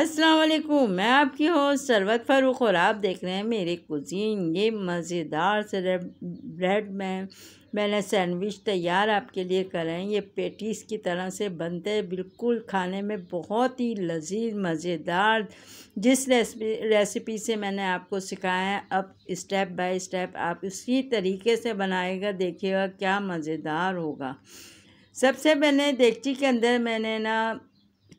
अस्सलाम वालेकुम मैं आपकी हो सरवत फ़ारूक और आप देख रहे हैं मेरे कुजीन ये मज़ेदार से ब्रेड में मैंने सैंडविच तैयार आपके लिए कराएँ ये पेटीस की तरह से बनते हैं बिल्कुल खाने में बहुत ही लजीज मज़ेदार जिस रेसिपी रेसिपी से मैंने आपको सिखाया है अब स्टेप बाय स्टेप आप उसी तरीके से बनाएगा देखिएगा क्या मज़ेदार होगा सबसे मैंने देखती के अंदर मैंने ना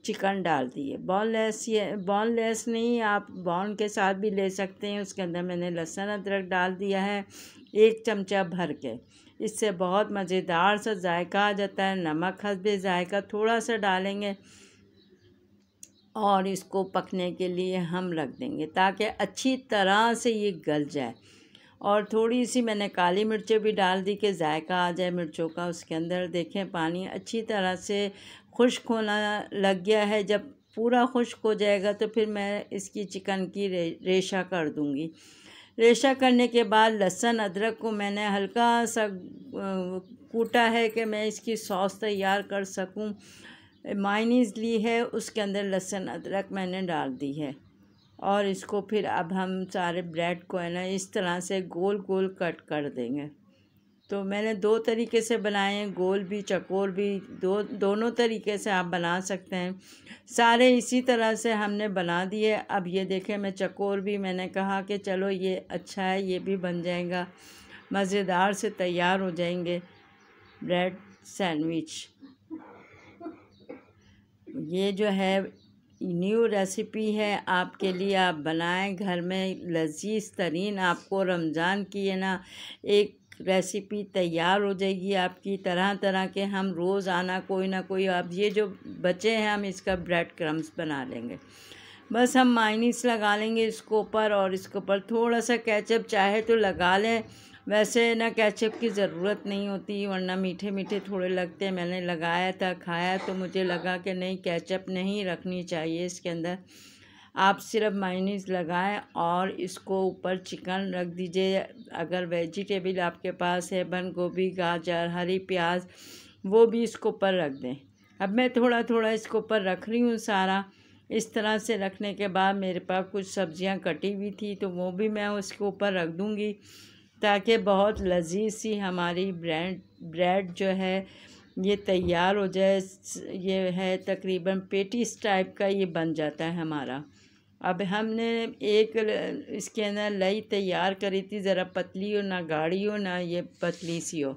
चिकन डाल दिए बॉनलेस ये बॉनलेस नहीं आप बॉन के साथ भी ले सकते हैं उसके अंदर मैंने लहसुन अदरक डाल दिया है एक चमचा भर के इससे बहुत मज़ेदार सा जायका आ जाता है नमक हंस भी जायका थोड़ा सा डालेंगे और इसको पकने के लिए हम रख देंगे ताकि अच्छी तरह से ये गल जाए और थोड़ी सी मैंने काली मिर्चें भी डाल दी कि जायका आ जाए मिर्चों का उसके अंदर देखें पानी अच्छी तरह से खुश्क होना लग गया है जब पूरा खुश्क हो जाएगा तो फिर मैं इसकी चिकन की रे, रेशा कर दूँगी रेशा करने के बाद लहसुन अदरक को मैंने हल्का सा कूटा है कि मैं इसकी सॉस तैयार कर सकूं मायनीज ली है उसके अंदर लहसुन अदरक मैंने डाल दी है और इसको फिर अब हम सारे ब्रेड को है ना इस तरह से गोल गोल कट कर देंगे तो मैंने दो तरीके से बनाए हैं गोल भी चकोर भी दो दोनों तरीके से आप बना सकते हैं सारे इसी तरह से हमने बना दिए अब ये देखें मैं चकोर भी मैंने कहा कि चलो ये अच्छा है ये भी बन जाएगा मज़ेदार से तैयार हो जाएंगे ब्रेड सैंडविच ये जो है न्यू रेसिपी है आपके लिए आप बनाएं घर में लजीज तरीन आपको रमज़ान की है ना एक रेसिपी तैयार हो जाएगी आपकी तरह तरह के हम रोज़ आना कोई ना कोई आप ये जो बचे हैं हम इसका ब्रेड क्रम्स बना लेंगे बस हम माइनिस लगा लेंगे इसके ऊपर और इसके ऊपर थोड़ा सा कैचअप चाहे तो लगा लें वैसे ना कैचअप की ज़रूरत नहीं होती वरना मीठे मीठे थोड़े लगते हैं मैंने लगाया था खाया तो मुझे लगा कि नहीं कैचअप नहीं रखनी चाहिए इसके अंदर आप सिर्फ माइनीज लगाएं और इसको ऊपर चिकन रख दीजिए अगर वेजिटेबल आपके पास है बंद गोभी गाजर हरी प्याज वो भी इसको ऊपर रख दें अब मैं थोड़ा थोड़ा इसको ऊपर रख रही हूँ सारा इस तरह से रखने के बाद मेरे पास कुछ सब्ज़ियाँ कटी हुई थी तो वो भी मैं उसके ऊपर रख दूँगी ताकि बहुत लजीज सी हमारी ब्रेड ब्रेड जो है ये तैयार हो जाए ये है तकरीबन पेटीस टाइप का ये बन जाता है हमारा अब हमने एक इसके अंदर लई तैयार करी थी ज़रा पतली हो ना गाढ़ी हो ना ये पतली सी हो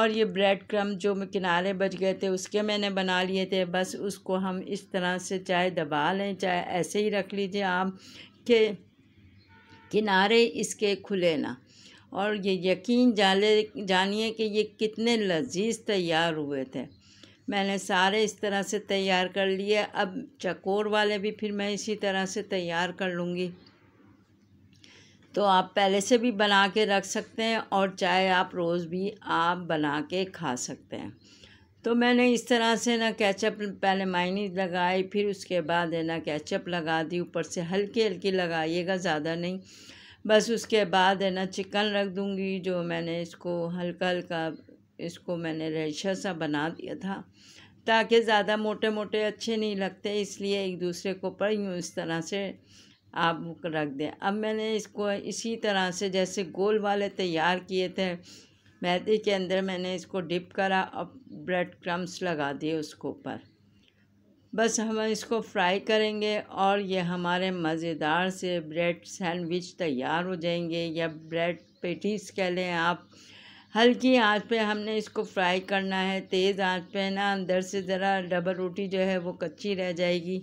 और ये ब्रेड क्रम जो किनारे बच गए थे उसके मैंने बना लिए थे बस उसको हम इस तरह से चाहे दबा लें चाहे ऐसे ही रख लीजिए आप के किनारे इसके खुले ना और ये यकीन जाने जानिए कि ये कितने लजीज तैयार हुए थे मैंने सारे इस तरह से तैयार कर लिए अब चकोर वाले भी फिर मैं इसी तरह से तैयार कर लूँगी तो आप पहले से भी बना के रख सकते हैं और चाहे आप रोज़ भी आप बना के खा सकते हैं तो मैंने इस तरह से ना कैचअप पहले मायनी लगाई फिर उसके बाद है ना कैचअप लगा दी ऊपर से हल्की हल्की लगाइएगा ज़्यादा नहीं बस उसके बाद है ना चिकन रख दूँगी जो मैंने इसको हल्का हल्का इसको मैंने रेशा सा बना दिया था ताकि ज़्यादा मोटे मोटे अच्छे नहीं लगते इसलिए एक दूसरे को पर यूँ इस तरह से आप रख दें अब मैंने इसको इसी तरह से जैसे गोल वाले तैयार किए थे मैदे के अंदर मैंने इसको डिप करा और ब्रेड क्रम्स लगा दिए उसके ऊपर बस हम इसको फ्राई करेंगे और ये हमारे मज़ेदार से ब्रेड सैंडविच तैयार हो जाएंगे या ब्रेड पेटीज कह लें आप हल्की आंच पे हमने इसको फ्राई करना है तेज़ आंच पे ना अंदर से ज़रा डबल रोटी जो है वो कच्ची रह जाएगी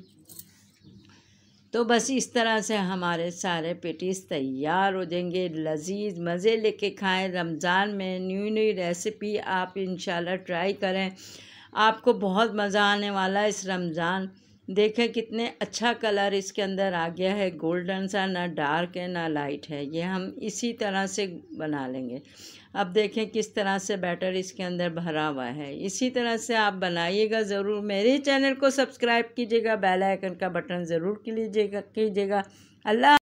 तो बस इस तरह से हमारे सारे पेटीज तैयार हो जाएंगे लजीज मज़े लेके खाएं रमज़ान में न्यू न्यू रेसिपी आप इन ट्राई करें आपको बहुत मज़ा आने वाला है इस रमज़ान देखें कितने अच्छा कलर इसके अंदर आ गया है गोल्डन सा ना डार्क है ना लाइट है ये हम इसी तरह से बना लेंगे अब देखें किस तरह से बैटर इसके अंदर भरा हुआ है इसी तरह से आप बनाइएगा ज़रूर मेरे चैनल को सब्सक्राइब कीजिएगा बेल आइकन का बटन ज़रूर कीजिएगा कीजिएगा अल्लाह